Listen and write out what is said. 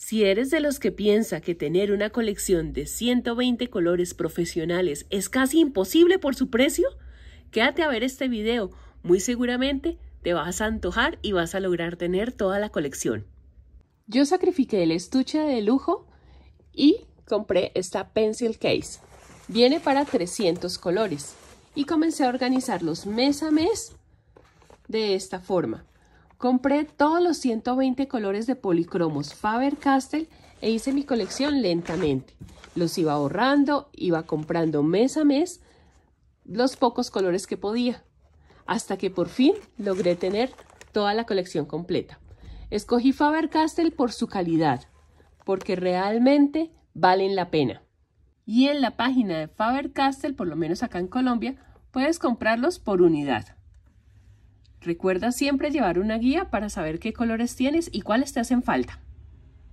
Si eres de los que piensa que tener una colección de 120 colores profesionales es casi imposible por su precio, quédate a ver este video. Muy seguramente te vas a antojar y vas a lograr tener toda la colección. Yo sacrifiqué el estuche de lujo y compré esta pencil case. Viene para 300 colores y comencé a organizarlos mes a mes de esta forma. Compré todos los 120 colores de policromos Faber-Castell e hice mi colección lentamente. Los iba ahorrando, iba comprando mes a mes los pocos colores que podía, hasta que por fin logré tener toda la colección completa. Escogí Faber-Castell por su calidad, porque realmente valen la pena. Y en la página de Faber-Castell, por lo menos acá en Colombia, puedes comprarlos por unidad. Recuerda siempre llevar una guía para saber qué colores tienes y cuáles te hacen falta.